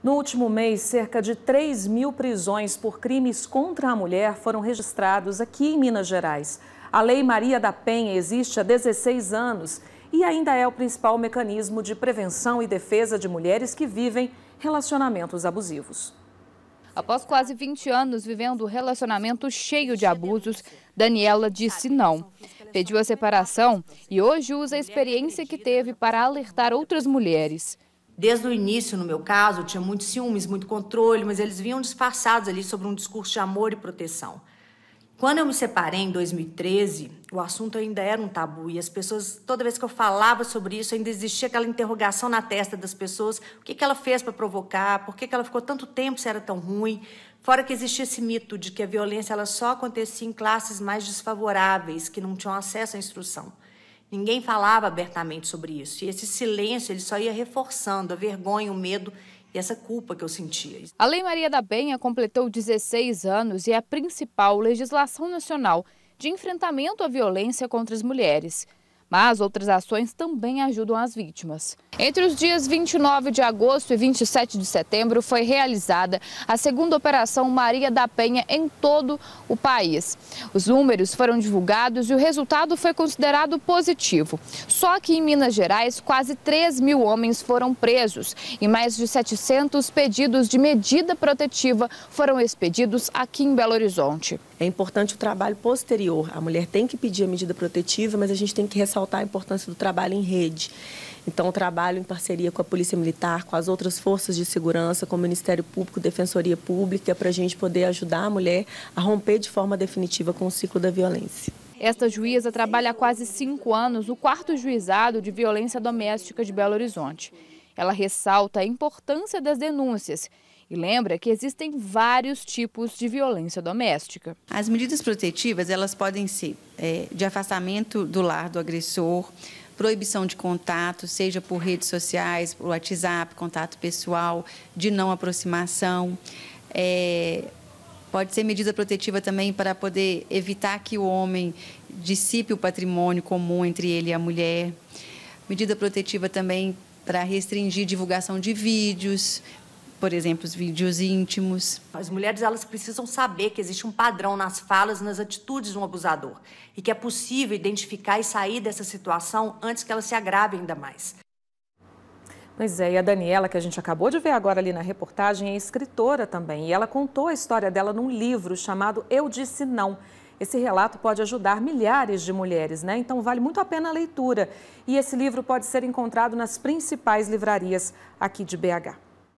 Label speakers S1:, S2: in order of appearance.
S1: No último mês, cerca de 3 mil prisões por crimes contra a mulher foram registrados aqui em Minas Gerais. A Lei Maria da Penha existe há 16 anos e ainda é o principal mecanismo de prevenção e defesa de mulheres que vivem relacionamentos abusivos.
S2: Após quase 20 anos vivendo um relacionamento cheio de abusos, Daniela disse não. Pediu a separação e hoje usa a experiência que teve para alertar outras mulheres. Desde o início, no meu
S3: caso, tinha muitos ciúmes, muito controle, mas eles vinham disfarçados ali sobre um discurso de amor e proteção. Quando eu me separei em 2013, o assunto ainda era um tabu e as pessoas, toda vez que eu falava sobre isso, ainda existia aquela interrogação na testa das pessoas: o que, que ela fez para provocar, por que, que ela ficou tanto tempo se era tão ruim. Fora que existia esse mito de que a violência ela só acontecia em classes mais desfavoráveis, que não tinham acesso à instrução. Ninguém falava abertamente sobre isso. E esse silêncio ele só ia reforçando a vergonha, o medo e essa culpa que eu sentia.
S2: A Lei Maria da Penha completou 16 anos e é a principal legislação nacional de enfrentamento à violência contra as mulheres mas outras ações também ajudam as vítimas. Entre os dias 29 de agosto e 27 de setembro foi realizada a segunda Operação Maria da Penha em todo o país. Os números foram divulgados e o resultado foi considerado positivo. Só que em Minas Gerais, quase 3 mil homens foram presos e mais de 700 pedidos de medida protetiva foram expedidos aqui em Belo Horizonte.
S1: É importante o trabalho posterior. A mulher tem que pedir a medida protetiva, mas a gente tem que ressaltar a importância do trabalho em rede. Então, o trabalho em parceria com a Polícia Militar, com as outras forças de segurança, com o Ministério Público, Defensoria Pública, para a gente poder ajudar a mulher a romper de forma definitiva com o ciclo da violência.
S2: Esta juíza trabalha há quase cinco anos no quarto juizado de violência doméstica de Belo Horizonte. Ela ressalta a importância das denúncias e lembra que existem vários tipos de violência doméstica.
S4: As medidas protetivas elas podem ser é, de afastamento do lar do agressor, proibição de contato, seja por redes sociais, por WhatsApp, contato pessoal, de não aproximação. É, pode ser medida protetiva também para poder evitar que o homem dissipe o patrimônio comum entre ele e a mulher. Medida protetiva também para restringir divulgação de vídeos, por exemplo, os vídeos íntimos.
S3: As mulheres elas precisam saber que existe um padrão nas falas, nas atitudes de um abusador e que é possível identificar e sair dessa situação antes que ela se agrave ainda mais.
S1: Pois é, e a Daniela, que a gente acabou de ver agora ali na reportagem, é escritora também. E ela contou a história dela num livro chamado Eu Disse Não. Esse relato pode ajudar milhares de mulheres, né? Então vale muito a pena a leitura. E esse livro pode ser encontrado nas principais livrarias aqui de BH.